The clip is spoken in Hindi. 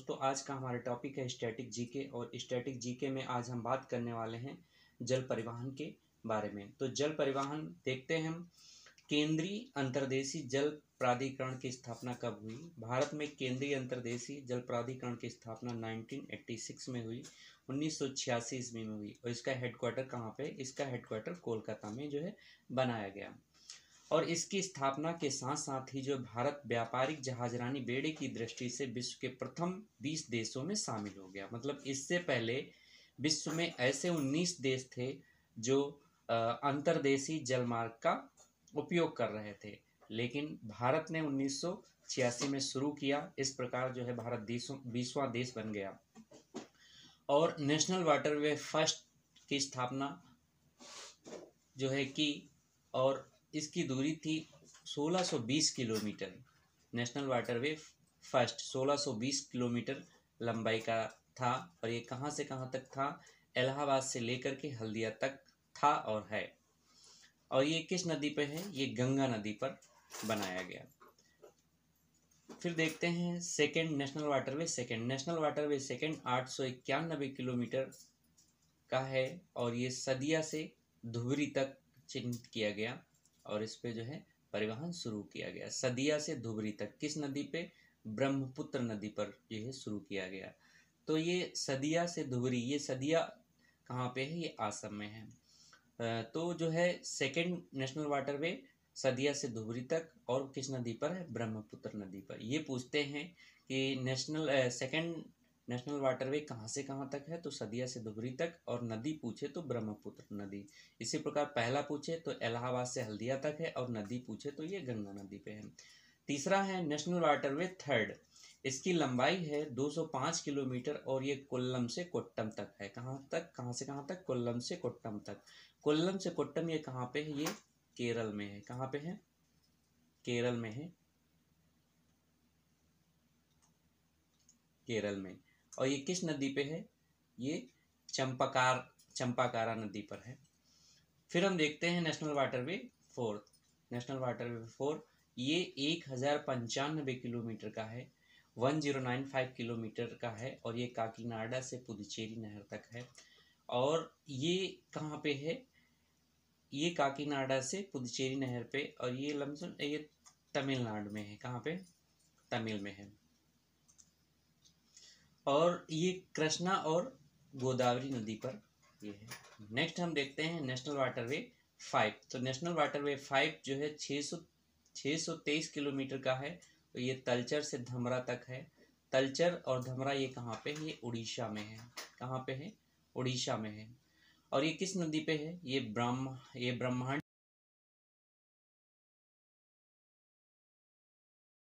दोस्तों आज का हमारा टॉपिक है स्टैटिक जीके और स्टैटिक जीके में आज हम बात करने वाले हैं जल परिवहन के बारे में तो जल परिवहन देखते हैं हम केंद्रीय अंतर्देशीय जल प्राधिकरण की स्थापना कब हुई भारत में केंद्रीय अंतर्देशीय जल प्राधिकरण की स्थापना 1986 में हुई उन्नीस सौ ईस्वी में हुई और इसका हेडक्वार्टर कहाँ पे इसका हेडक्वार्टर कोलकाता में जो है बनाया गया और इसकी स्थापना के साथ साथ ही जो भारत व्यापारिक जहाजरानी बेड़े की दृष्टि से विश्व के प्रथम 20 देशों में शामिल हो गया मतलब इससे पहले विश्व में ऐसे 19 देश थे जो अंतरदेशी जलमार्ग का उपयोग कर रहे थे लेकिन भारत ने उन्नीस में शुरू किया इस प्रकार जो है भारत बीसवा देश बन गया और नेशनल वाटरवे फर्स्ट की स्थापना जो है कि और इसकी दूरी थी 1620 kilometre national waterway first 1620 kilometre लंबाई का था और ये कहाँ से कहाँ तक था इलाहाबाद से लेकर के हल्दिया तक था और है और ये किस नदी पर है ये गंगा नदी पर बनाया गया फिर देखते हैं second national waterway second national waterway second आठ सौ इक्यानबे किलोमीटर का है और ये सदिया से धुबरी तक चिन्हित किया गया और इस पे जो है परिवहन शुरू किया गया सदिया से धुबरी तक किस नदी पे ब्रह्मपुत्र नदी पर जो है शुरू किया गया तो ये सदिया से धुबरी ये सदिया कहाँ पे है ये आसम में है तो जो है सेकेंड नेशनल वाटरवे सदिया से धुबरी तक और किस नदी पर है ब्रह्मपुत्र नदी पर ये पूछते हैं कि नेशनल सेकेंड नेशनल वाटरवे कहाँ से कहाँ तक है तो सदिया से धुबरी तक और नदी पूछे तो ब्रह्मपुत्र नदी इसी प्रकार पहला पूछे तो इलाहाबाद से हल्दिया तक है और नदी पूछे तो ये गंगा नदी पे है तीसरा है नेशनल वाटरवे थर्ड इसकी लंबाई है 205 किलोमीटर और ये कोल्लम से कोट्टम तक है कहाँ तक कहाँ से कहाँ तक कोल्लम से कोट्टम तक कोल्लम से कोट्टम ये कहाँ पे है ये केरल में है कहाँ पे है केरल में है केरल में और ये किस नदी पे है ये चंपाकार चंपाकारा नदी पर है फिर हम देखते हैं national waterway four national waterway four ये एक हज़ार पंचानबे किलोमीटर का है one zero nine five kilometre का है और ये काकीनाडा से पुदुचेरी नहर तक है और ये कहाँ पे है ये काकीनाडा से पुदुचेरी नहर पे और ये लमसम ये तमिलनाडु में है कहाँ पे तमिल में है और ये कृष्णा और गोदावरी नदी पर ये है नेक्स्ट हम देखते हैं नेशनल वाटरवे फाइव तो नेशनल वाटरवे फाइव जो है छः सौ छः सौ तेईस किलोमीटर का है तो ये तलचर से धमरा तक है तलचर और धमरा ये कहाँ पे है ये उड़ीसा में है कहाँ पे है उड़ीसा में है और ये किस नदी पे है ये ब्रह्म ये ब्रह्मांड